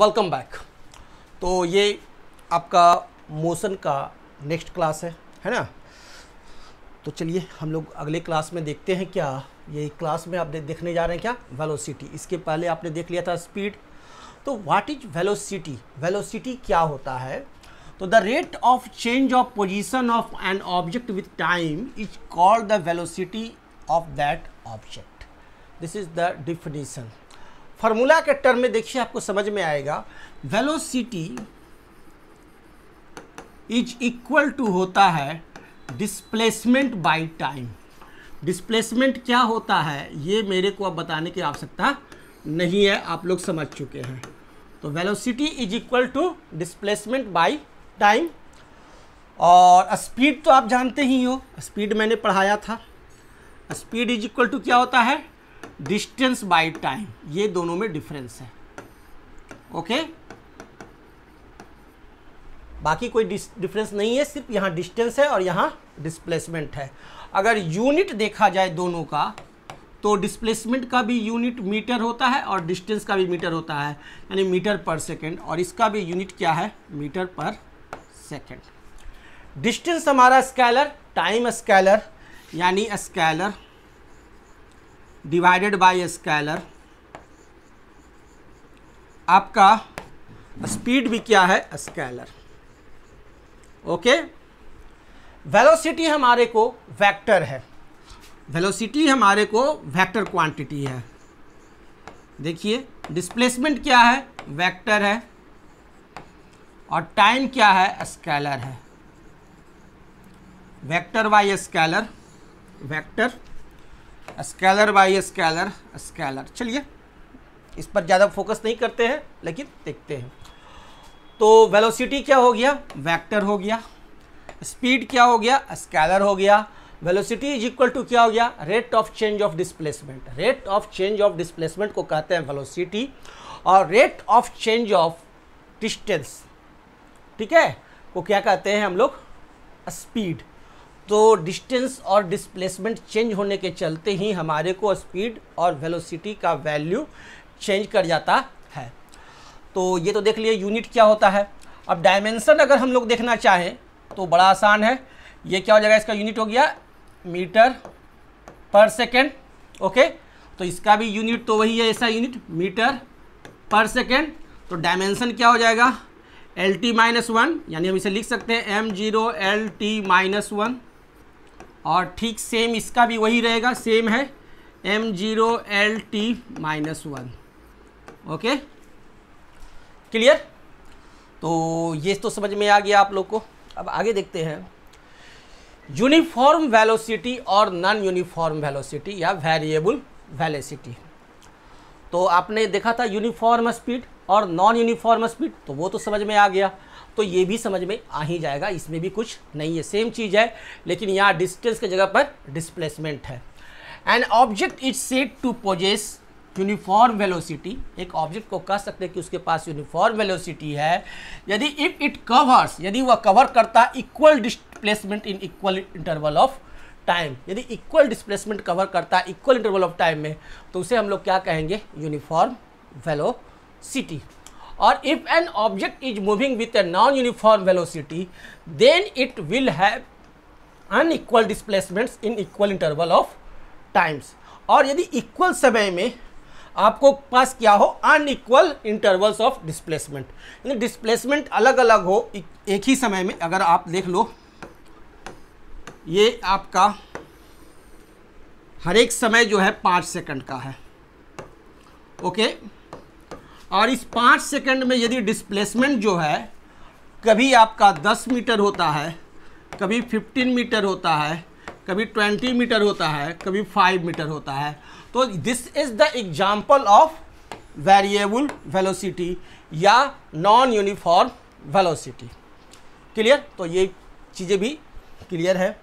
Welcome back तो ये आपका मोशन का नेक्स्ट क्लास है है ना तो चलिए हम लोग अगले क्लास में देखते हैं क्या ये क्लास में आप दे, देखने जा रहे हैं क्या वेलोसिटी इसके पहले आपने देख लिया था स्पीड तो व्हाट इज वेलोसिटी वेलोसिटी क्या होता है तो the rate of change of position of an object with time is called the velocity of that object this is the definition formula के टर्म में देखिए आपको समझ में आएगा वेलोसिटी इज इक्वल टू होता है डिस्प्लेसमेंट बाय टाइम डिस्प्लेसमेंट क्या होता है ये मेरे को अब बताने की आवश्यकता नहीं है आप लोग समझ चुके हैं तो velocity is equal to displacement by time और स्पीड तो आप जानते ही हो स्पीड मैंने पढ़ाया था स्पीड इज इक्वल टू क्या होता है डिस्टेंस बाय टाइम ये दोनों में डिफरेंस है ओके बाकी कोई डिफरेंस नहीं है सिर्फ यहां डिस्टेंस है और यहां डिस्प्लेसमेंट है अगर यूनिट देखा जाए दोनों का तो डिस्प्लेसमेंट का भी यूनिट मीटर होता है और डिस्टेंस का भी मीटर होता है यानी मीटर पर सेकेंड और इसका भी यूनिट क्या है मीटर पर सेकेंड डिस्टेंस हमारा स्कैलर टाइम स्कैलर यानी स्कैलर डिवाइडेड बाय स्कैलर आपका स्पीड भी क्या है स्कैलर ओके वेलोसिटी हमारे को वेक्टर है वेलोसिटी हमारे को वेक्टर क्वांटिटी है देखिए डिस्प्लेसमेंट क्या है वेक्टर है और टाइम क्या है स्केलर है vector by scalar vector scalar by scalar scalar चलिए इस पर ज़्यादा फोकस नहीं करते हैं लेकिन देखते हैं तो वेलोसिटी क्या हो गया वेक्टर हो गया स्पीड क्या हो गया स्केलर हो गया वेलोसिटी इज इक्वल टू क्या हो गया rate of change of displacement rate of change of displacement को कहते हैं वेलोसिटी और rate of change of distance ठीक है वो क्या कहते हैं हम लोग स्पीड तो डिस्टेंस और डिस्प्लेसमेंट चेंज होने के चलते ही हमारे को स्पीड और वेलोसिटी का वैल्यू चेंज कर जाता है तो ये तो देख लिए यूनिट क्या होता है अब डायमेंसन अगर हम लोग देखना चाहें तो बड़ा आसान है ये क्या हो जाएगा इसका यूनिट हो गया मीटर पर सेकेंड ओके तो इसका भी यूनिट तो वही है ऐसा यूनिट मीटर पर सेकेंड तो डायमेंसन क्या हो जाएगा एल टी माइनस वन यानी हम इसे लिख सकते हैं M zero L T minus one और ठीक सेम इसका भी वही रहेगा सेम है M zero L T minus one okay clear तो ये तो समझ में आ गया आप लोग को अब आगे देखते हैं यूनिफॉर्म वेलोसिटी और नॉन यूनिफॉर्म वेलोसिटी या वेरिएबल वेलोसिटी तो आपने देखा था यूनिफॉर्म स्पीड और नॉन यूनिफॉर्म स्पीड तो वो तो समझ में आ गया तो ये भी समझ में आ ही जाएगा इसमें भी कुछ नहीं है सेम चीज़ है लेकिन यहाँ डिस्टेंस के जगह पर डिस्प्लेसमेंट है an object is said to possess uniform velocity एक ऑब्जेक्ट को कह सकते हैं कि उसके पास यूनिफॉर्म वेलोसिटी है यदि इफ इट कवर्स यदि वह कवर करता equal displacement in equal interval of time यदि इक्वल डिस्प्लेसमेंट कवर करता है इक्वल इंटरवल ऑफ टाइम में तो उसे हम लोग क्या कहेंगे यूनिफॉर्म वेलोसिटी और if an object is moving with a non uniform velocity then it will have unequal displacements in equal interval of times और यदि इक्वल समय में आपको पास क्या हो अनइक्वल इंटरवल्स ऑफ डिस्प्लेसमेंट यानी डिस्प्लेसमेंट अलग अलग हो एक ही समय में अगर आप देख लो ये आपका हर एक समय जो है पाँच सेकंड का है ओके okay? और इस पाँच सेकंड में यदि डिस्प्लेसमेंट जो है कभी आपका दस मीटर होता है कभी फिफ्टीन मीटर होता है कभी ट्वेंटी मीटर होता है कभी फाइव मीटर होता है तो this is the example of variable velocity या नॉन यूनिफॉर्म वेलोसिटी क्लियर तो ये चीज़ें भी क्लियर है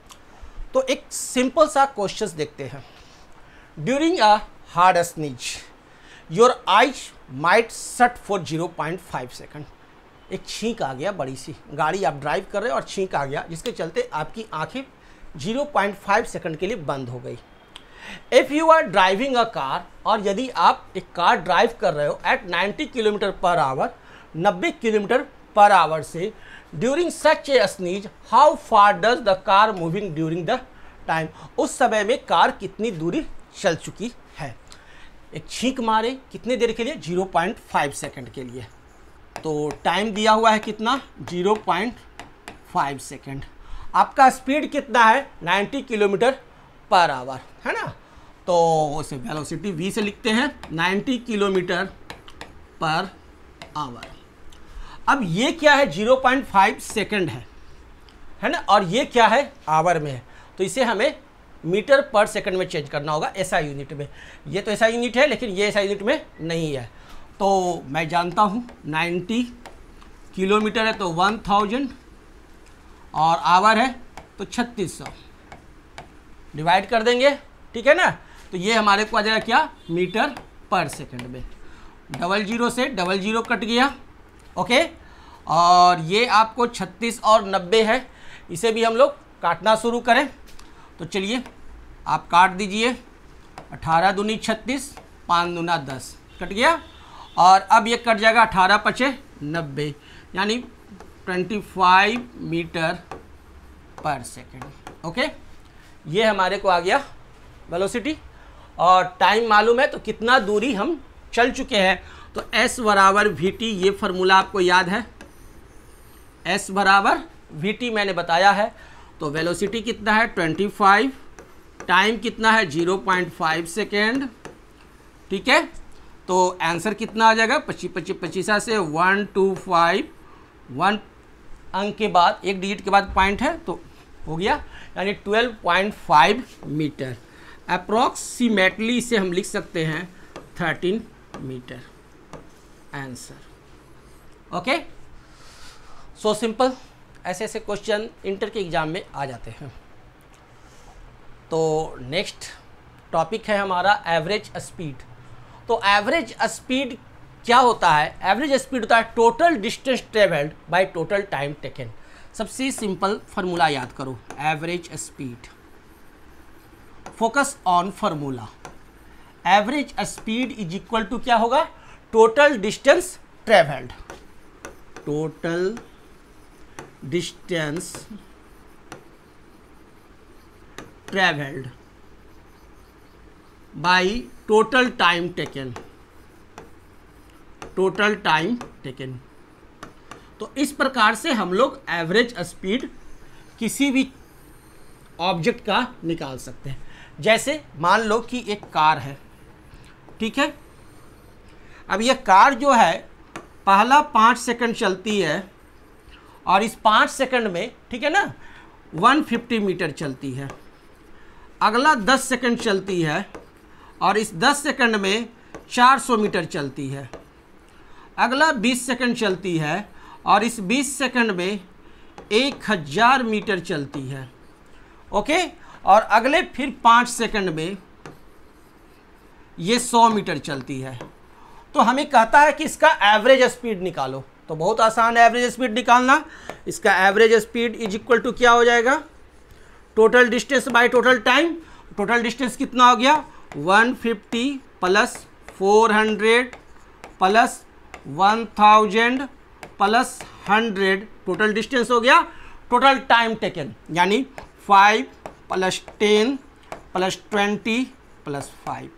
तो एक सिंपल सा क्वेश्चन देखते हैं during a hard sneeze your eyes might shut for zero point five second एक छींक आ गया बड़ी सी गाड़ी आप ड्राइव कर रहे हो और छींक आ गया जिसके चलते आपकी आंखें जीरो पॉइंट फाइव सेकेंड के लिए बंद हो गई if you are driving a car और यदि आप एक कार ड्राइव कर रहे हो at 90 kilometre per hour 90 kilometre per hour से during such a sneeze how far does the car moving during the time उस समय में कार कितनी दूरी चल चुकी एक छींक मारे कितने देर के लिए 0.5 सेकंड के लिए तो टाइम दिया हुआ है कितना 0.5 सेकंड आपका स्पीड कितना है 90 किलोमीटर पर आवर है ना तो उसे वेलोसिटी वी से लिखते हैं 90 किलोमीटर पर आवर अब ये क्या है 0.5 सेकंड है है ना और ये क्या है आवर में है तो इसे हमें मीटर पर सेकंड में चेंज करना होगा ऐसा यूनिट में ये तो ऐसा यूनिट है लेकिन ये ऐसा यूनिट में नहीं है तो मैं जानता हूँ 90 किलोमीटर है तो 1000 और आवर है तो 3600 डिवाइड कर देंगे ठीक है ना तो ये हमारे को आ जाएगा क्या मीटर पर सेकंड में डबल जीरो से डबल जीरो कट गया ओके और ये आपको 36 और 90 है इसे भी हम लोग काटना शुरू करें तो चलिए आप काट दीजिए अठारह दूनी छत्तीस पाँच दूना दस कट गया और अब ये कट जाएगा अठारह पचे नब्बे यानी ट्वेंटी फाइव मीटर पर सेकेंड ओके ये हमारे को आ गया वेलोसिटी और टाइम मालूम है तो कितना दूरी हम चल चुके हैं तो s बराबर वी टी ये फार्मूला आपको याद है s बराबर वी टी मैंने बताया है तो वेलोसिटी कितना है 25 टाइम कितना है 0.5 सेकेंड ठीक है तो आंसर कितना आ जाएगा पच्चीस पच्चीस पच्चीसा से वन टू फाइव वन अंक के बाद एक डिजिट के बाद पॉइंट है तो हो गया यानी 12.5 मीटर अप्रोक्सीमेटली इसे हम लिख सकते हैं 13 metre answer okay so simple ऐसे ऐसे क्वेश्चन इंटर के एग्ज़ाम में आ जाते हैं तो नेक्स्ट टॉपिक है हमारा एवरेज स्पीड तो एवरेज स्पीड क्या होता है एवरेज स्पीड होता है total distance travelled by total time taken सबसे सिंपल फार्मूला याद करो average speed focus on formula average speed is equal to क्या होगा total distance travelled total distance travelled by total time taken total time taken तो इस प्रकार से हम लोग एवरेज स्पीड किसी भी ऑब्जेक्ट का निकाल सकते हैं जैसे मान लो कि एक कार है ठीक है अब यह कार जो है पहला पाँच सेकंड चलती है और इस पाँच सेकंड में ठीक है ना 150 मीटर चलती है अगला 10 सेकंड चलती है और इस 10 सेकंड में 400 मीटर चलती है अगला 20 सेकंड चलती है और इस 20 सेकंड में 1000 मीटर चलती है ओके और अगले फिर पाँच सेकंड में ये 100 मीटर चलती है तो हमें कहता है कि इसका एवरेज स्पीड निकालो तो बहुत आसान है एवरेज स्पीड निकालना इसका average speed is equal to क्या हो जाएगा total distance by total time total distance कितना हो गया 150 fifty plus four hundred plus one thousand plus hundred total distance हो गया टोटल टाइम टेकन यानी five plus ten plus twenty plus five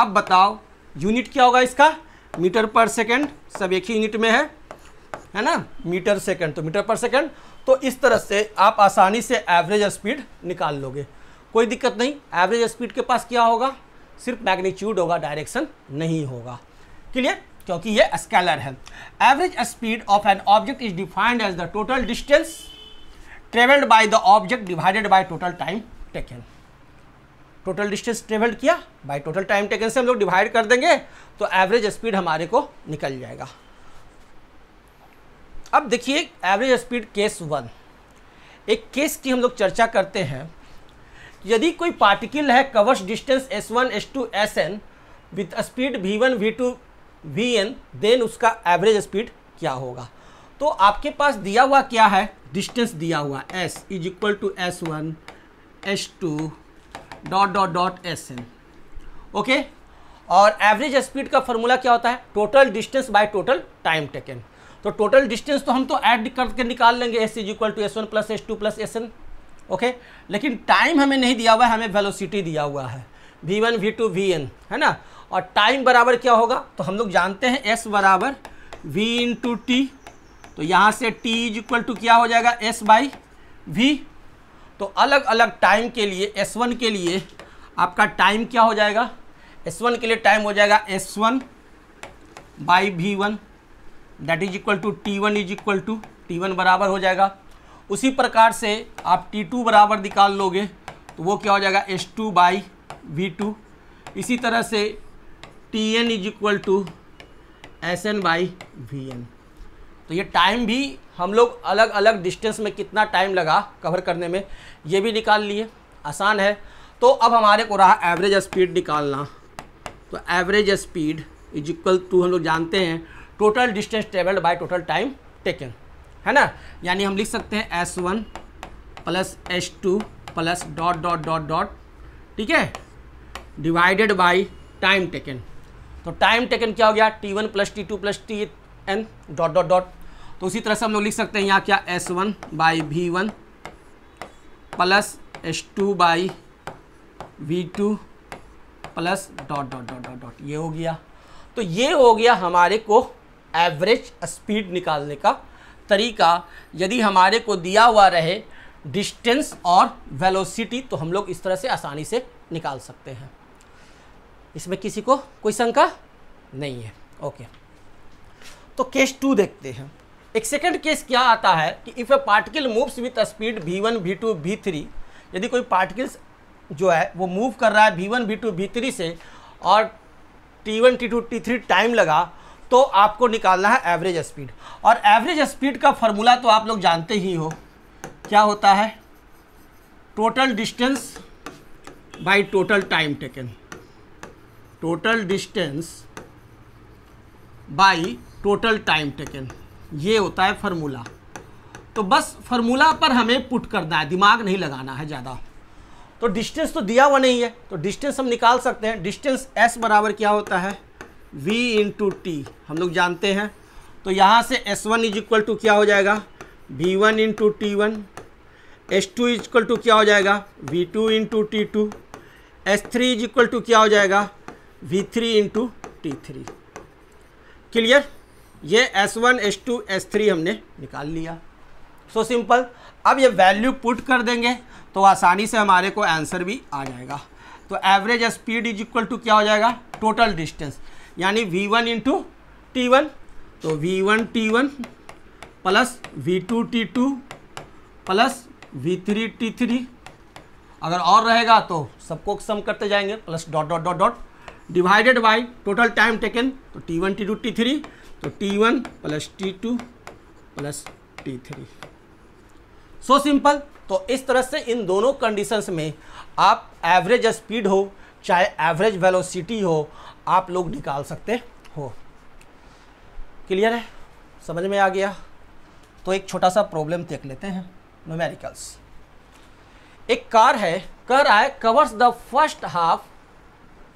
अब बताओ यूनिट क्या होगा इसका मीटर पर सेकेंड सब एक ही यूनिट में है है ना मीटर सेकंड तो मीटर पर सेकंड तो इस तरह से आप आसानी से एवरेज स्पीड निकाल लोगे कोई दिक्कत नहीं एवरेज स्पीड के पास क्या होगा सिर्फ मैग्नीट्यूड होगा डायरेक्शन नहीं होगा क्लियर क्योंकि ये स्केलर है average speed of an object is defined as the total distance travelled by the object divided by total time taken total distance travelled किया बाय टोटल टाइम टेकन से हम लोग डिवाइड कर देंगे तो एवरेज स्पीड हमारे को निकल जाएगा अब देखिए एवरेज स्पीड केस वन एक केस की हम लोग चर्चा करते हैं यदि कोई पार्टिकल है covers distance S one S two S N with speed V one V two V N then उसका एवरेज स्पीड क्या होगा तो आपके पास दिया हुआ क्या है डिस्टेंस दिया हुआ S is equal to S one S two dot dot dot S N okay और एवरेज स्पीड का फॉर्मूला क्या होता है total distance by total time taken तो टोटल डिस्टेंस तो हम तो ऐड करके निकाल लेंगे S is equal to S one plus S two plus S N okay लेकिन टाइम हमें नहीं दिया हुआ है हमें वेलोसिटी दिया हुआ है V one V two V N है ना और टाइम बराबर क्या होगा तो हम लोग जानते हैं एस बराबर वी इन टू टी तो यहाँ से टी इज इक्वल टू क्या हो जाएगा एस बाई वी तो अलग अलग टाइम के लिए एस वन के लिए आपका टाइम क्या हो जाएगा एस वन के लिए टाइम हो जाएगा S one by V one that is equal to T one is equal to T one बराबर हो जाएगा उसी प्रकार से आप टी टू बराबर निकाल लोगे तो वो क्या हो जाएगा S two by V two इसी तरह से T N is equal to S N by V N तो ये टाइम भी हम लोग अलग अलग डिस्टेंस में कितना टाइम लगा कवर करने में ये भी निकाल लिए आसान है तो अब हमारे को रहा एवरेज स्पीड निकालना तो average speed is equal to हम लोग जानते हैं total distance travelled by total time taken है ना यानी हम लिख सकते हैं S one plus S two plus dot dot dot dot ठीक है डिवाइडेड बाई टाइम टेकन तो टाइम टेकन क्या हो गया T one plus T two plus T N dot dot dot तो उसी तरह से हम लोग लिख सकते हैं यहाँ क्या S one by V one plus S two by V two plus dot dot dot dot dot ये हो गया तो ये हो गया हमारे को एवरेज स्पीड निकालने का तरीका यदि हमारे को दिया हुआ रहे डिस्टेंस और वेलोसिटी तो हम लोग इस तरह से आसानी से निकाल सकते हैं इसमें किसी को कोई शंका नहीं है ओके तो केस टू देखते हैं एक सेकंड केस क्या आता है कि if a particle moves with speed V one V two V three यदि कोई पार्टिकल्स जो है वो मूव कर रहा है V one V two V three से और T one T two T three time लगा तो आपको निकालना है एवरेज स्पीड और एवरेज स्पीड का फार्मूला तो आप लोग जानते ही हो क्या होता है total distance by total time taken total distance by total time taken ये होता है फॉर्मूला तो बस फार्मूला पर हमें पुट करना है दिमाग नहीं लगाना है ज़्यादा तो डिस्टेंस तो दिया हुआ नहीं है तो डिस्टेंस हम निकाल सकते हैं डिस्टेंस एस बराबर क्या होता है v इंटू टी हम लोग जानते हैं तो यहाँ से s1 one is equal to क्या हो जाएगा v1 one into T one S two is equal to क्या हो जाएगा v2 two into T two S three is equal to क्या हो जाएगा v3 three into T three clear ये s1 s2 s3 हमने निकाल लिया सो so सिंपल अब ये वैल्यू पुट कर देंगे तो आसानी से हमारे को आंसर भी आ जाएगा तो average speed is equal to क्या हो जाएगा टोटल डिस्टेंस यानी V one into T one तो V one T one plus V two T two plus V three T three अगर और रहेगा तो सबको सम करते जाएंगे plus dot dot dot dot divided by total time taken तो T one T two T three तो T one plus T two plus T three so simple तो इस तरह से इन दोनों कंडीशंस में आप एवरेज स्पीड हो चाहे एवरेज वेलोसिटी हो आप लोग निकाल सकते हो क्लियर है समझ में आ गया तो एक छोटा सा प्रॉब्लम देख लेते हैं न्यूमेरिकल्स एक कार है कह रहा है कवर्स द फर्स्ट हाफ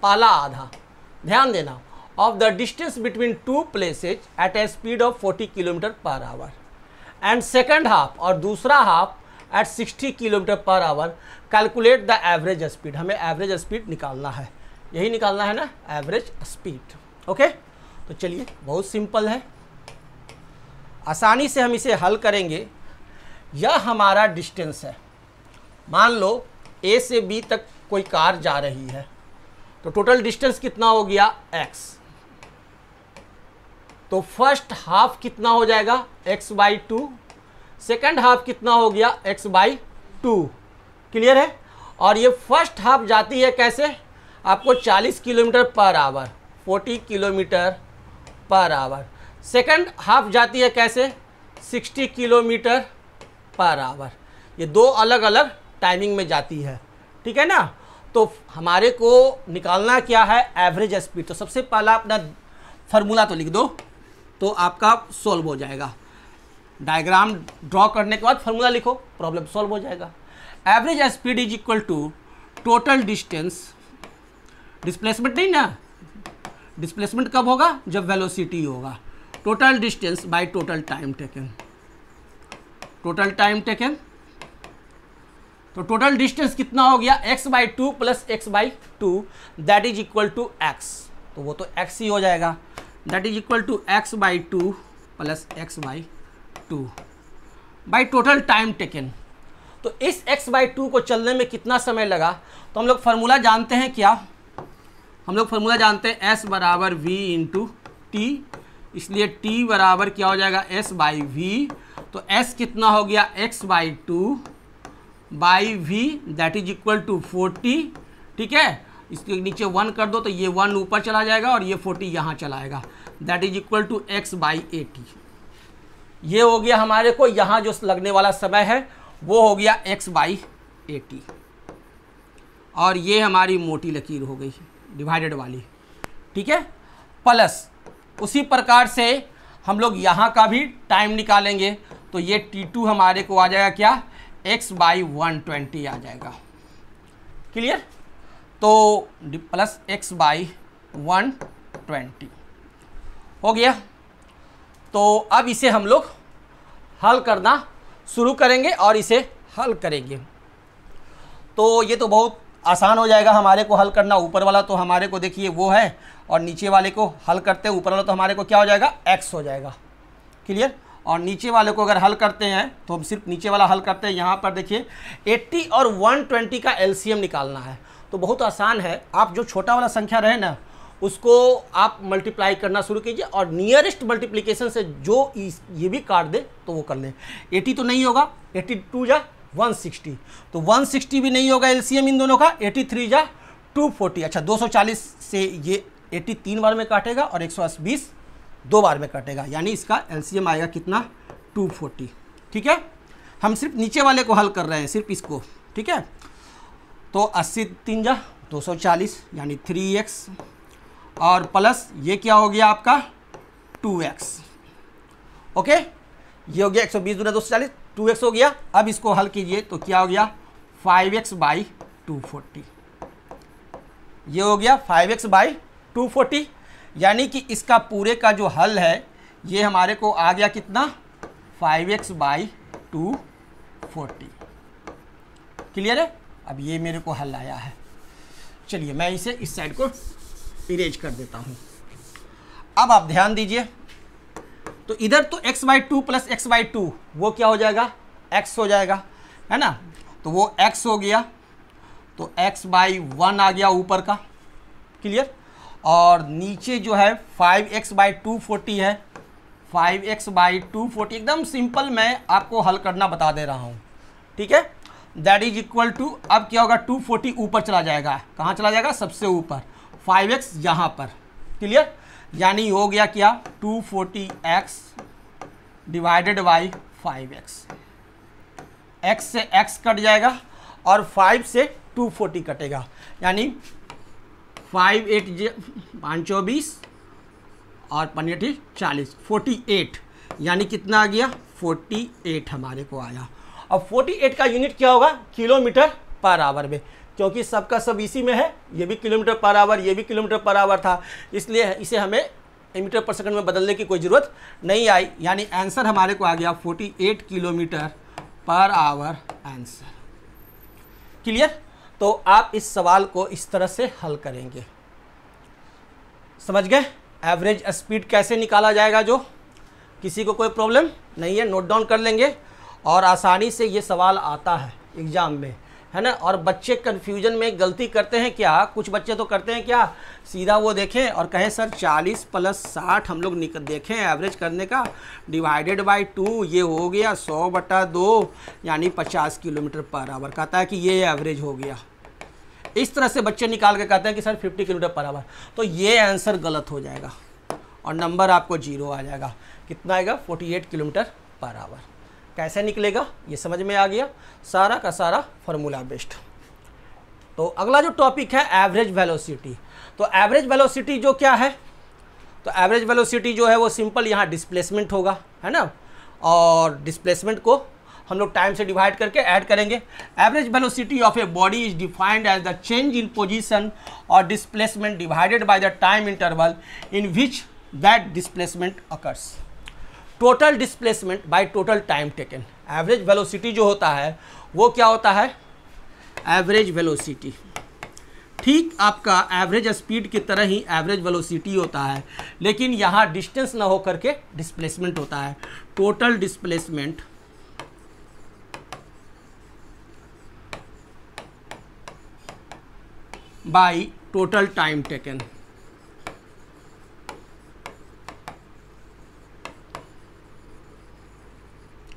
पाला आधा ध्यान देना of the distance between two places at a speed of 40 kilometre per hour and second half और दूसरा half at 60 kilometre per hour calculate the average speed हमें एवरेज स्पीड निकालना है यही निकालना है ना एवरेज स्पीड ओके तो चलिए बहुत सिंपल है आसानी से हम इसे हल करेंगे यह हमारा डिस्टेंस है मान लो ए से बी तक कोई कार जा रही है तो टोटल डिस्टेंस कितना हो गया एक्स तो फर्स्ट हाफ कितना हो जाएगा X by two second half कितना हो गया एक्स बाई टू क्लियर है और ये फर्स्ट हाफ जाती है कैसे आपको 40 kilometre per hour 40 kilometre per hour second half जाती है कैसे 60 किलोमीटर पर आवर ये दो अलग अलग टाइमिंग में जाती है ठीक है ना तो हमारे को निकालना क्या है एवरेज स्पीड तो सबसे पहला अपना फार्मूला तो लिख दो तो आपका सॉल्व हो जाएगा डायग्राम ड्रॉ करने के बाद फार्मूला लिखो प्रॉब्लम सॉल्व हो जाएगा average speed is equal to total distance displacement नहीं ना डिस्प्लेसमेंट कब होगा जब वेलोसिटी होगा total distance by total time taken total time taken तो टोटल डिस्टेंस कितना हो गया x by two plus X by two that is equal to X तो वो तो x ही हो जाएगा that is equal to X by two plus X by two by total time taken तो इस x बाई टू को चलने में कितना समय लगा तो हम लोग फार्मूला जानते हैं क्या हम लोग फॉर्मूला जानते हैं एस बराबर वी इंटू टी इसलिए टी बराबर क्या हो जाएगा एस बाई वी तो एस कितना हो गया X by two by V that is equal to forty ठीक है इसके नीचे वन कर दो तो ये वन ऊपर चला जाएगा और ये फोर्टी यहाँ चलाएगा that is equal to X by eighty ये हो गया हमारे को यहाँ जो लगने वाला समय है वो हो गया एक्स बाई एटी और ये हमारी मोटी लकीर हो गई है डिवाइडेड वाली ठीक है प्लस उसी प्रकार से हम लोग यहाँ का भी टाइम निकालेंगे तो ये टी टू हमारे को आ जाएगा क्या एक्स बाई वन ट्वेंटी आ जाएगा क्लियर तो plus X by one twenty हो गया तो अब इसे हम लोग हल करना शुरू करेंगे और इसे हल करेंगे तो ये तो बहुत आसान हो जाएगा हमारे को हल करना ऊपर वाला तो हमारे को देखिए वो है और नीचे वाले को हल करते हैं ऊपर वाला तो हमारे को क्या हो जाएगा एक्स हो जाएगा क्लियर और नीचे वाले को अगर हल करते हैं तो हम सिर्फ नीचे वाला हल करते हैं यहाँ पर देखिए 80 और 120 का एम निकालना है तो बहुत आसान है आप जो छोटा वाला संख्या रहे ना उसको आप मल्टीप्लाई करना शुरू कीजिए और नियरेस्ट मल्टीप्लीकेशन से जो ये भी काट दे तो वो कर लें एटी तो नहीं होगा एटी टू जा 160 तो 160 भी नहीं होगा एलसीएम इन दोनों का 83 या टू अच्छा 240 से ये 83 तीन बार में काटेगा और 120 दो बार में काटेगा यानी इसका एलसीएम आएगा कितना 240 ठीक है हम सिर्फ नीचे वाले को हल कर रहे हैं सिर्फ इसको ठीक है तो अस्सी तीन जा दो यानी थ्री एक्स और प्लस ये क्या हो गया आपका टू एक्स ओके ये हो गया एक सौ बीस दो सौ चालीस टू एक्स हो गया अब इसको हल कीजिए तो क्या हो गया five X by two forty ये हो गया five X by two forty यानी कि इसका पूरे का जो हल है ये हमारे को आ गया कितना five X by two forty clear है अब ये मेरे को हल आया है चलिए मैं इसे इस साइड को इरेज कर देता हूँ अब आप ध्यान दीजिए तो इधर तो X by two plus X by two वो क्या हो जाएगा एक्स हो जाएगा है ना तो वो एक्स हो गया तो एक्स बाई वन आ गया ऊपर का क्लियर और नीचे जो है five X by two forty है five X by two forty एकदम सिंपल मैं आपको हल करना बता दे रहा हूँ ठीक है दैट इज इक्वल टू अब क्या होगा टू फोर्टी ऊपर चला जाएगा कहाँ चला जाएगा सबसे ऊपर फाइव एक्स यहाँ पर क्लियर यानी हो गया क्या 240x forty x divided by five x x से x कट जाएगा और 5 से 240 कटेगा यानी फाइव एट जे पाँच चौबीस और पन्नेठी चालीस फोर्टी एट यानी कितना आ गया फोर्टी एट हमारे को आया और फोर्टी एट का यूनिट क्या होगा किलोमीटर पर आवर में क्योंकि सबका सब इसी में है ये भी किलोमीटर पर आवर ये भी किलोमीटर पर आवर था इसलिए इसे हमें मीटर पर सेकंड में बदलने की कोई ज़रूरत नहीं आई यानी आंसर हमारे को आ गया 48 kilometre per our answer clear तो आप इस सवाल को इस तरह से हल करेंगे समझ गए एवरेज स्पीड कैसे निकाला जाएगा जो किसी को कोई प्रॉब्लम नहीं है नोट डाउन कर लेंगे और आसानी से ये सवाल आता है एग्ज़ाम में है ना और बच्चे कन्फ्यूजन में गलती करते हैं क्या कुछ बच्चे तो करते हैं क्या सीधा वो देखें और कहें सर 40 प्लस 60 हम लोग निक देखें एवरेज करने का डिवाइडेड बाय टू ये हो गया 100 बटा दो यानी 50 किलोमीटर पर आवर कहता है कि ये एवरेज हो गया इस तरह से बच्चे निकाल के कहते हैं कि सर 50 किलोमीटर पर आवर तो ये आंसर गलत हो जाएगा और नंबर आपको जीरो आ जाएगा कितना आएगा फोर्टी किलोमीटर पर आवर कैसे निकलेगा ये समझ में आ गया सारा का सारा फॉर्मूला बेस्ड तो अगला जो टॉपिक है एवरेज वेलोसिटी तो एवरेज वेलोसिटी जो क्या है तो एवरेज वेलोसिटी जो है वो सिंपल यहाँ डिस्प्लेसमेंट होगा है ना और डिस्प्लेसमेंट को हम लोग टाइम से डिवाइड करके ऐड करेंगे average velocity of a body is defined as the change in position और displacement divided by the time interval in which that displacement occurs total displacement by total time taken average velocity जो होता है वो क्या होता है average velocity ठीक आपका एवरेज स्पीड की तरह ही एवरेज वेलोसिटी होता है लेकिन यहाँ डिस्टेंस ना होकर के डिस्प्लेसमेंट होता है total displacement by total time taken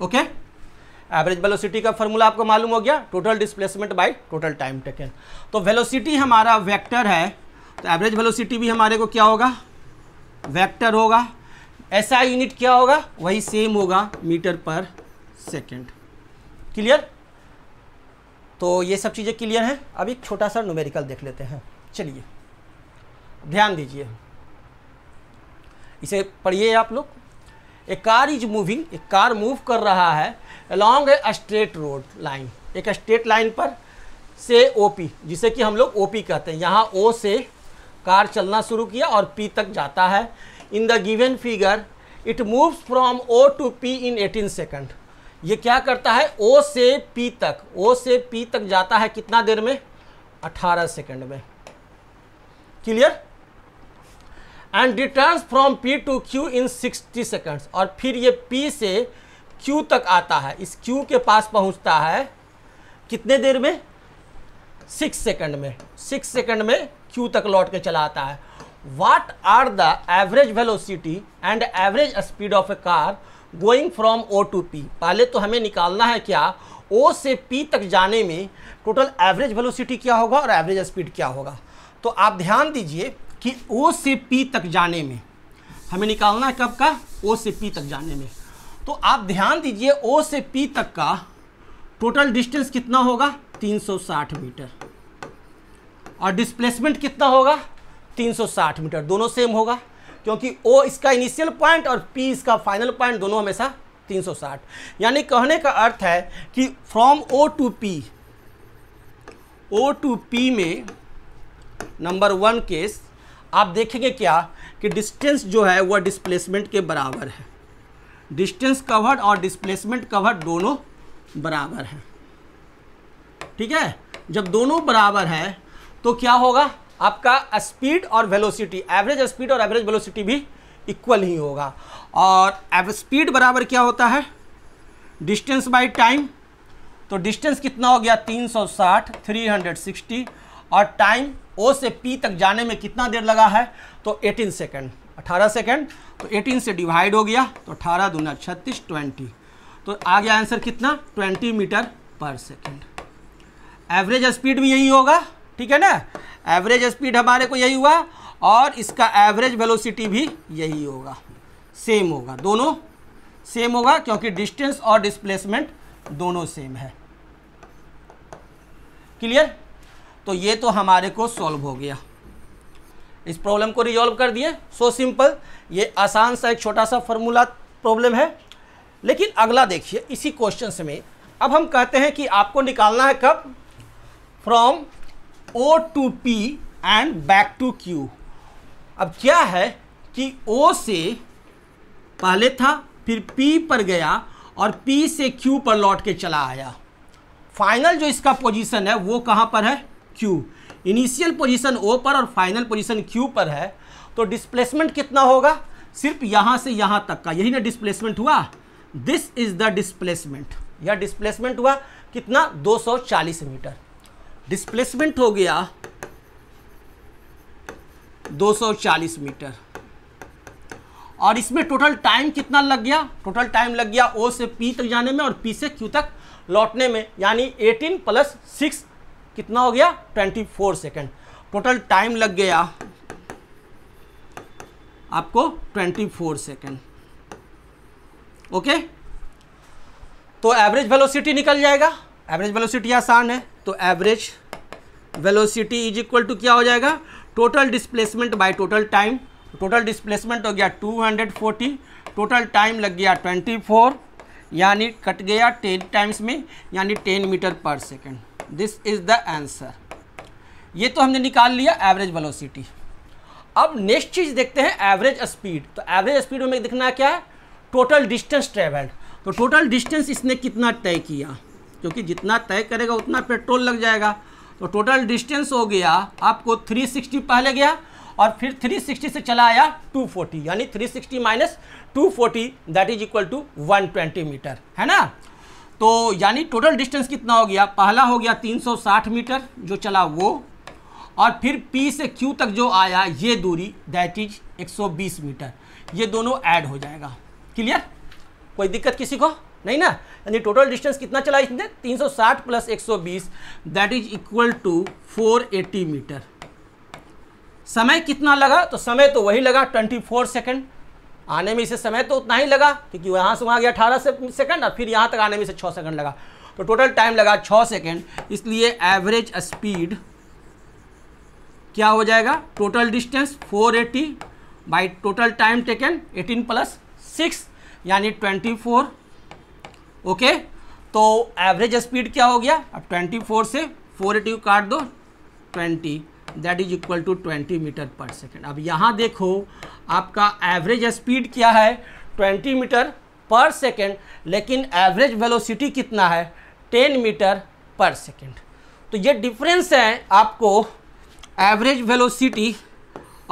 okay average velocity का फॉर्मूला आपको मालूम हो गया total displacement by total time taken तो वेलोसिटी हमारा वेक्टर है तो एवरेज वेलोसिटी भी हमारे को क्या होगा वेक्टर होगा ऐसा यूनिट क्या होगा वही सेम होगा मीटर पर सेकेंड क्लियर तो ये सब चीज़ें क्लियर हैं अब एक छोटा सा नोमेरिकल देख लेते हैं चलिए ध्यान दीजिए इसे पढ़िए आप लोग ए कार इज मूविंग एक कार मूव कर रहा है along a straight road line एक स्ट्रेट लाइन पर से ओपी जिसे कि हम लोग ओपी कहते हैं यहाँ ओ से कार चलना शुरू किया और पी तक जाता है in the given figure it moves from O to P in 18 second ये क्या करता है ओ से पी तक ओ से पी तक जाता है कितना देर में 18 सेकंड में clear and return from P to Q in 60 seconds और फिर ये P से Q तक आता है इस Q के पास पहुंचता है कितने देर में सिक्स सेकेंड में सिक्स सेकेंड में Q तक लौट के चला आता है what are the average velocity and average speed of a car going from O to P पहले तो हमें निकालना है क्या ओ से पी तक जाने में टोटल एवरेज वेलोसिटी क्या होगा और एवरेज स्पीड क्या होगा तो आप ध्यान दीजिए कि ओ से पी तक जाने में हमें निकालना है कब का ओ से पी तक जाने में तो आप ध्यान दीजिए ओ से पी तक का टोटल डिस्टेंस कितना होगा 360 मीटर और डिस्प्लेसमेंट कितना होगा 360 मीटर दोनों सेम होगा क्योंकि ओ इसका इनिशियल पॉइंट और पी इसका फाइनल पॉइंट दोनों हमेशा 360 यानी कहने का अर्थ है कि from O to P O to P में नंबर वन केस आप देखेंगे क्या कि डिस्टेंस जो है वह डिस्प्लेसमेंट के बराबर है डिस्टेंस कवर्ड और डिस्प्लेसमेंट कवर्ड दोनों बराबर हैं ठीक है जब दोनों बराबर है तो क्या होगा आपका स्पीड और वेलोसिटी एवरेज स्पीड और एवरेज वेलोसिटी भी इक्वल ही होगा और स्पीड बराबर क्या होता है डिस्टेंस बाय टाइम तो डिस्टेंस कितना हो गया 360 360 और टाइम ओ से पी तक जाने में कितना देर लगा है तो 18 सेकेंड 18 सेकेंड तो 18 से डिवाइड हो गया तो 18 दूना छत्तीस ट्वेंटी तो आ गया आंसर कितना 20 मीटर पर सेकेंड एवरेज स्पीड भी यही होगा ठीक है ना एवरेज स्पीड हमारे को यही हुआ और इसका एवरेज वेलोसिटी भी यही होगा सेम होगा दोनों सेम होगा क्योंकि डिस्टेंस और डिस्प्लेसमेंट दोनों सेम है क्लियर तो ये तो हमारे को सॉल्व हो गया इस प्रॉब्लम को रिजॉल्व कर दिए सो सिंपल ये आसान सा एक छोटा सा फॉर्मूला प्रॉब्लम है लेकिन अगला देखिए इसी क्वेश्चन में अब हम कहते हैं कि आपको निकालना है कब from O to P and back to Q अब क्या है कि ओ से पहले था फिर पी पर गया और पी से क्यू पर लौट के चला आया फाइनल जो इसका पोजीशन है वो कहाँ पर है क्यू इनिशियल पोजिशन ओ पर और फाइनल पोजिशन क्यू पर है तो डिस्प्लेसमेंट कितना होगा सिर्फ यहाँ से यहाँ तक का यही ना डिस्प्लेसमेंट हुआ दिस इज द डिस्प्लेसमेंट यह डिस्प्लेसमेंट हुआ कितना 240 मीटर डिस्प्लेसमेंट हो गया 240 मीटर और इसमें टोटल टाइम कितना लग गया टोटल टाइम लग गया ओ से पी तक जाने में और पी से क्यू तक लौटने में यानी 18 प्लस सिक्स कितना हो गया 24 सेकंड टोटल टाइम लग गया आपको 24 सेकंड ओके तो एवरेज वेलोसिटी निकल जाएगा एवरेज वेलोसिटी आसान है तो average velocity is equal to क्या हो जाएगा total displacement by total time total displacement हो गया 240 टोटल टाइम लग गया 24 यानी कट गया 10 टाइम्स में यानी 10 मीटर पर second this is the answer ये तो हमने निकाल लिया एवरेज वेलोसिटी अब नेक्स्ट चीज देखते हैं एवरेज स्पीड तो एवरेज स्पीड में दिखना क्या है टोटल डिस्टेंस ट्रेवल्ड तो टोटल डिस्टेंस इसने कितना तय किया क्योंकि जितना तय करेगा उतना पेट्रोल लग जाएगा तो टोटल डिस्टेंस हो गया आपको 360 पहले गया और फिर 360 से चला आया 240 यानी 360 sixty minus two that is equal to 120 metre है ना तो यानी टोटल डिस्टेंस कितना हो गया पहला हो गया 360 मीटर जो चला वो और फिर P से Q तक जो आया ये दूरी दैट इज 120 मीटर ये दोनों ऐड हो जाएगा क्लियर कोई दिक्कत किसी को नहीं ना यानी टोटल डिस्टेंस कितना चला इसने 360 प्लस एक that is equal to 480 metre समय कितना लगा तो समय तो वही लगा 24 सेकेंड आने में इसे समय तो उतना ही लगा क्योंकि यहाँ से वहाँ गया अठारह से सेकेंड और फिर यहाँ तक आने में इसे छः सेकंड लगा तो टोटल टाइम लगा छः सेकेंड इसलिए एवरेज स्पीड क्या हो जाएगा total distance 480 eighty by total time taken 18 plus six यानी 24 ओके तो एवरेज स्पीड क्या हो गया अब 24 से 480 एटी काट दो twenty that is equal to 20 metre पर सेकेंड अब यहाँ देखो आपका एवरेज स्पीड क्या है 20 मीटर पर सेकेंड लेकिन एवरेज वेलोसिटी कितना है 10 मीटर पर सेकेंड तो ये डिफरेंस है आपको एवरेज वेलोसिटी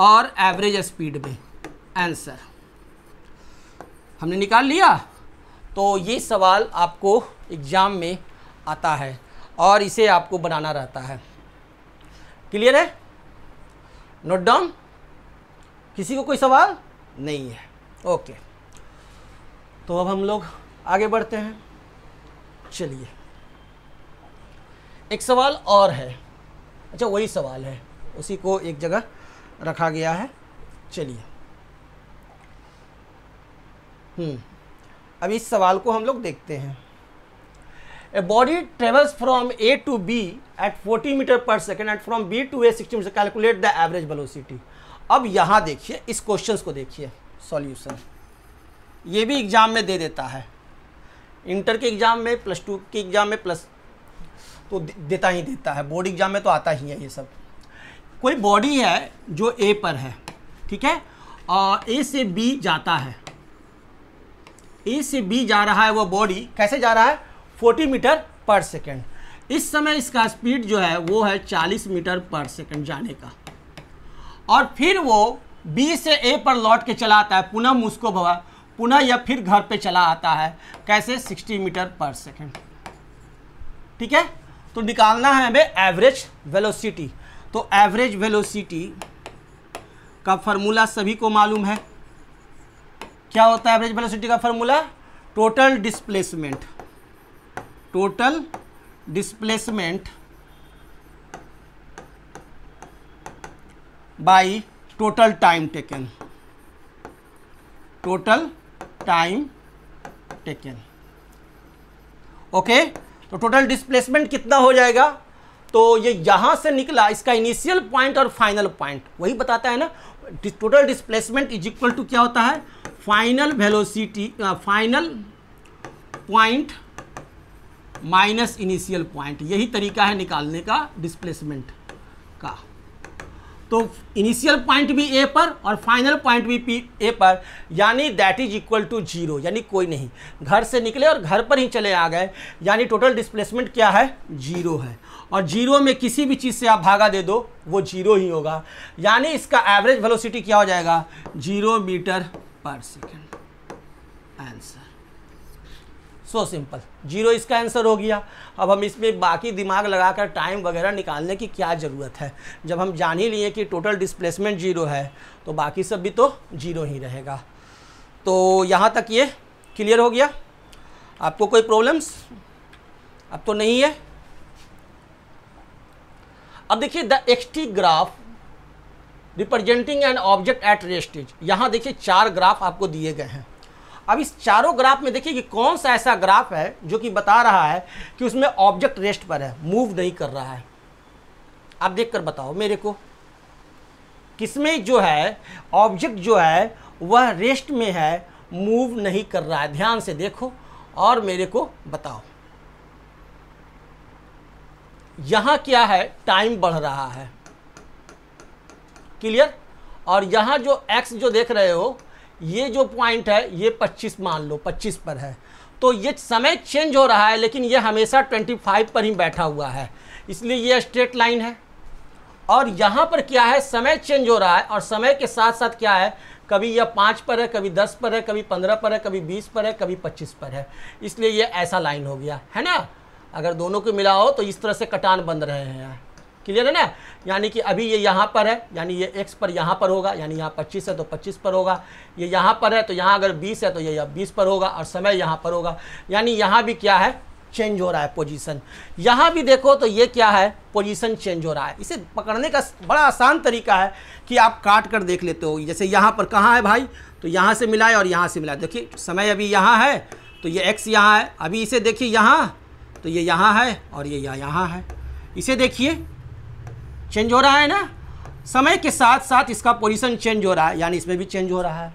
और एवरेज स्पीड में आंसर हमने निकाल लिया तो ये सवाल आपको एग्ज़ाम में आता है और इसे आपको बनाना रहता है क्लियर है नोट डाउन किसी को कोई सवाल नहीं है ओके तो अब हम लोग आगे बढ़ते हैं चलिए एक सवाल और है अच्छा वही सवाल है उसी को एक जगह रखा गया है चलिए हम्म अब इस सवाल को हम लोग देखते हैं a body travels from A to B at 40 metre पर second at from B to A 60 metre calculate the average velocity अब यहाँ देखिए इस क्वेश्चन को देखिए सॉल्यूशन ये भी एग्ज़ाम में दे देता है इंटर के एग्ज़ाम में प्लस टू के एग्ज़ाम में प्लस तो देता ही देता है बोर्ड एग्ज़ाम में तो आता ही है ये सब कोई बॉडी है जो ए पर है ठीक है और ए से बी जाता है ए से बी जा रहा है वो बॉडी कैसे जा रहा है 40 मीटर पर सेकेंड इस समय इसका स्पीड जो है वो है 40 मीटर पर सेकेंड जाने का और फिर वो बी से ए पर लौट के चला आता है पुनः मुस्को भवा पुनः या फिर घर पे चला आता है कैसे 60 मीटर पर सेकेंड ठीक है तो निकालना है हमें एवरेज वेलोसिटी तो एवरेज वेलोसिटी का फार्मूला सभी को मालूम है क्या होता है एवरेज वेलोसिटी का formula total displacement total displacement by total time taken total time taken okay तो टोटल डिस्प्लेसमेंट कितना हो जाएगा तो ये यहां से निकला इसका इनिशियल पॉइंट और फाइनल पॉइंट वही बताता है ना total displacement is equal to क्या होता है final velocity final point minus initial point यही तरीका है निकालने का डिस्प्लेसमेंट का तो इनिशियल पॉइंट भी ए पर और फाइनल पॉइंट भी पी ए पर यानी that is equal to zero यानी कोई नहीं घर से निकले और घर पर ही चले आ गए यानी टोटल डिस्प्लेसमेंट क्या है जीरो है और जीरो में किसी भी चीज़ से आप भागा दे दो वो जीरो ही होगा यानी इसका एवरेज वेलोसिटी क्या हो जाएगा जीरो मीटर पर second answer so simple zero इसका आंसर हो गया अब हम इसमें बाकी दिमाग लगाकर टाइम वगैरह निकालने की क्या ज़रूरत है जब हम जान ही लिए कि टोटल डिस्प्लेसमेंट जीरो है तो बाकी सब भी तो जीरो ही रहेगा तो यहाँ तक ये क्लियर हो गया आपको कोई प्रॉब्लम्स अब तो नहीं है अब देखिए the XT graph representing an object at rest यहाँ देखिए चार ग्राफ आपको दिए गए हैं अब इस चारों ग्राफ में देखिए कि कौन सा ऐसा ग्राफ है जो कि बता रहा है कि उसमें ऑब्जेक्ट रेस्ट पर है मूव नहीं कर रहा है आप देख कर बताओ मेरे को किसमें जो है ऑब्जेक्ट जो है वह रेस्ट में है मूव नहीं कर रहा है ध्यान से देखो और मेरे को बताओ यहाँ क्या है टाइम बढ़ रहा है क्लियर और यहाँ जो एक्स जो देख रहे हो ये जो पॉइंट है ये 25 मान लो 25 पर है तो ये समय चेंज हो रहा है लेकिन ये हमेशा 25 पर ही बैठा हुआ है इसलिए ये स्ट्रेट लाइन है और यहाँ पर क्या है समय चेंज हो रहा है और समय के साथ साथ क्या है कभी यह पाँच पर है कभी दस पर है कभी पंद्रह पर है कभी बीस पर है कभी पच्चीस पर है इसलिए यह ऐसा लाइन हो गया है ना अगर दोनों को मिला हो तो इस तरह से कटान बन रहे हैं क्लियर है ना यानी कि अभी ये यहाँ पर है यानी ये एक्स पर यहाँ पर होगा यानी यहाँ पच्चीस है तो पच्चीस पर होगा ये यहाँ पर है तो यहाँ अगर बीस है तो ये बीस पर होगा और समय यहाँ पर होगा यानी यहाँ भी क्या है चेंज हो रहा है पोजीशन यहाँ भी देखो तो ये क्या है पोजीशन चेंज हो रहा है इसे पकड़ने का बड़ा आसान तरीका है कि आप काट कर देख लेते हो जैसे यहाँ पर कहाँ है भाई तो यहाँ से मिलाए और यहाँ से मिलाए देखिए समय अभी यहाँ है तो ये एक्स यहाँ है अभी इसे देखिए यहाँ तो ये यहाँ है और ये यहाँ है इसे देखिए चेंज हो रहा है ना समय के साथ साथ इसका पोजीशन चेंज हो रहा है यानी इसमें भी चेंज हो रहा है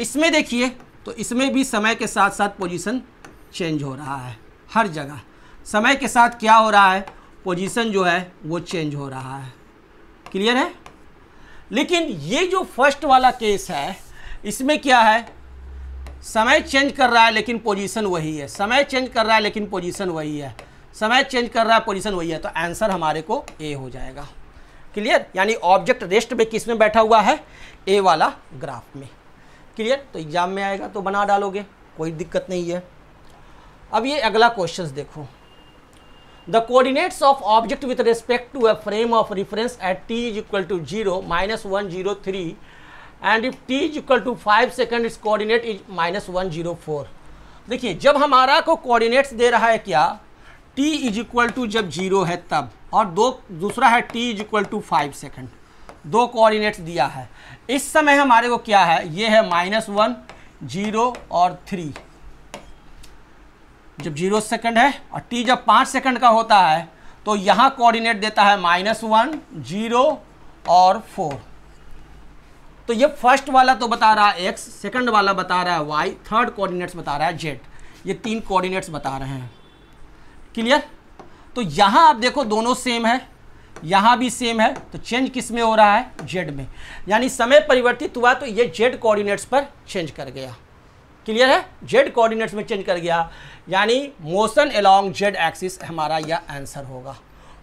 इसमें देखिए तो इसमें भी समय के साथ साथ पोजीशन चेंज हो रहा है हर जगह समय के साथ क्या हो रहा है पोजीशन जो है वो चेंज हो रहा है क्लियर है लेकिन ये जो फर्स्ट वाला केस है इसमें क्या है समय चेंज कर रहा है लेकिन पोजीशन वही है समय चेंज कर रहा है लेकिन पोजीशन वही है समय चेंज कर रहा है पोजीशन वही है तो आंसर हमारे को ए हो जाएगा क्लियर यानी ऑब्जेक्ट रेस्ट में किस में बैठा हुआ है ए वाला ग्राफ में क्लियर तो एग्जाम में आएगा तो बना डालोगे कोई दिक्कत नहीं है अब ये अगला क्वेश्चन देखो the coordinates of object with respect to a frame of reference at t is equal to zero minus one zero three and if t is equal to five second is coordinate is minus one zero four देखिए जब हमारा को coordinates दे रहा है क्या t is equal to जब zero है तब और दो दूसरा है t is equal to five second दो कोऑर्डिनेट्स दिया है इस समय हमारे को क्या है ये है माइनस वन जीरो और थ्री जब जीरो सेकंड है और टी जब पाँच सेकंड का होता है तो यहाँ कोऑर्डिनेट देता है माइनस वन जीरो और फोर तो ये फर्स्ट वाला तो बता रहा है एक्स सेकंड वाला बता रहा है वाई थर्ड कोऑर्डिनेट्स बता रहा है जेड ये तीन कोऑर्डिनेट्स बता रहे हैं क्लियर तो यहां आप देखो दोनों सेम है यहां भी सेम है तो चेंज किस में हो रहा है जेड में यानी समय परिवर्तित हुआ तो ये जेड कोऑर्डिनेट्स पर चेंज कर गया क्लियर है जेड कोऑर्डिनेट्स में चेंज कर गया यानी मोशन अलोंग जेड एक्सिस हमारा यह आंसर होगा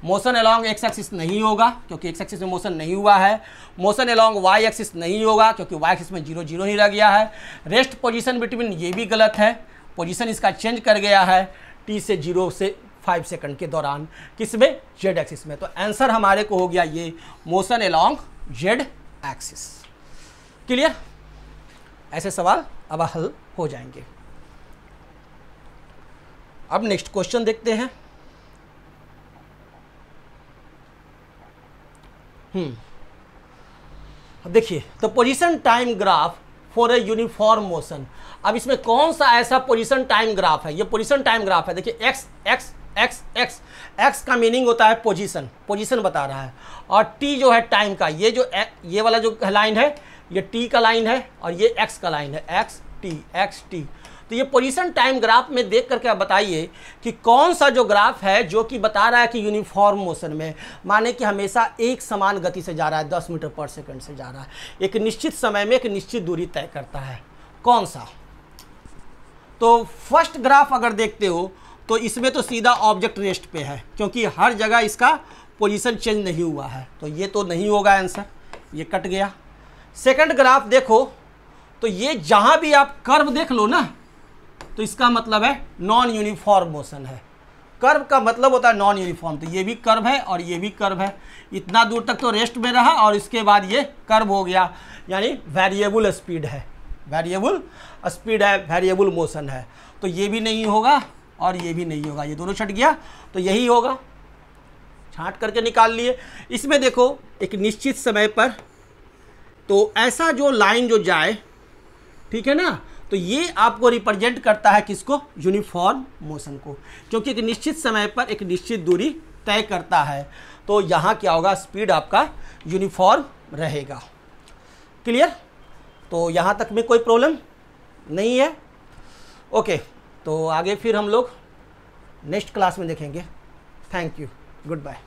मोशन अलोंग एक्स एक्सिस नहीं होगा क्योंकि एक्स एक्सिस में मोशन नहीं हुआ है मोशन अलोंग वाई एक्सिस नहीं होगा क्योंकि वाई एक्सिस में जीरो जीरो ही रह गया है रेस्ट पोजिशन बिटवीन ये भी गलत है पोजिशन इसका चेंज कर गया है टी से जीरो से फाइव सेकंड के दौरान किसमें जेड एक्सिस में तो आंसर हमारे को हो गया ये motion along z axis clear ऐसे सवाल अब हल हो जाएंगे अब नेक्स्ट क्वेश्चन देखते हैं हम्म देखिए तो position time graph for a uniform motion अब इसमें कौन सा ऐसा पोजीशन टाइम ग्राफ है ये पोजीशन टाइम ग्राफ है देखिए x x x x x का मीनिंग होता है पोजीशन पोजीशन बता रहा है और टी जो है टाइम का ये जो ये वाला जो लाइन है ये टी का लाइन है और ये एक्स का लाइन है एक्स टी एक्स टी तो ये पोजीशन टाइम ग्राफ में देख करके आप बताइए कि कौन सा जो ग्राफ है जो कि बता रहा है कि यूनिफॉर्म मोशन में माने कि हमेशा एक समान गति से जा रहा है दस मीटर पर सेकेंड से जा रहा है एक निश्चित समय में एक निश्चित दूरी तय करता है कौन सा तो फर्स्ट ग्राफ अगर देखते हो तो इसमें तो सीधा ऑब्जेक्ट रेस्ट पे है क्योंकि हर जगह इसका पोजीशन चेंज नहीं हुआ है तो ये तो नहीं होगा आंसर ये कट गया सेकंड ग्राफ देखो तो ये जहाँ भी आप कर्व देख लो ना तो इसका मतलब है नॉन यूनिफॉर्म मोशन है कर्व का मतलब होता है नॉन यूनिफॉर्म तो ये भी कर्व है और ये भी कर्व है इतना दूर तक तो रेस्ट में रहा और इसके बाद ये कर्व हो गया यानी वेरिएबल स्पीड है वेरिएबल स्पीड है वेरिएबल मोशन है तो ये भी नहीं होगा और ये भी नहीं होगा ये दोनों छट गया तो यही होगा छाँट करके निकाल लिए इसमें देखो एक निश्चित समय पर तो ऐसा जो लाइन जो जाए ठीक है ना तो ये आपको रिप्रेजेंट करता है किसको यूनिफॉर्म मोशन को क्योंकि एक निश्चित समय पर एक निश्चित दूरी तय करता है तो यहाँ क्या होगा स्पीड आपका यूनिफॉर्म रहेगा क्लियर तो यहाँ तक में कोई प्रॉब्लम नहीं है ओके तो आगे फिर हम लोग नेक्स्ट क्लास में देखेंगे थैंक यू गुड बाय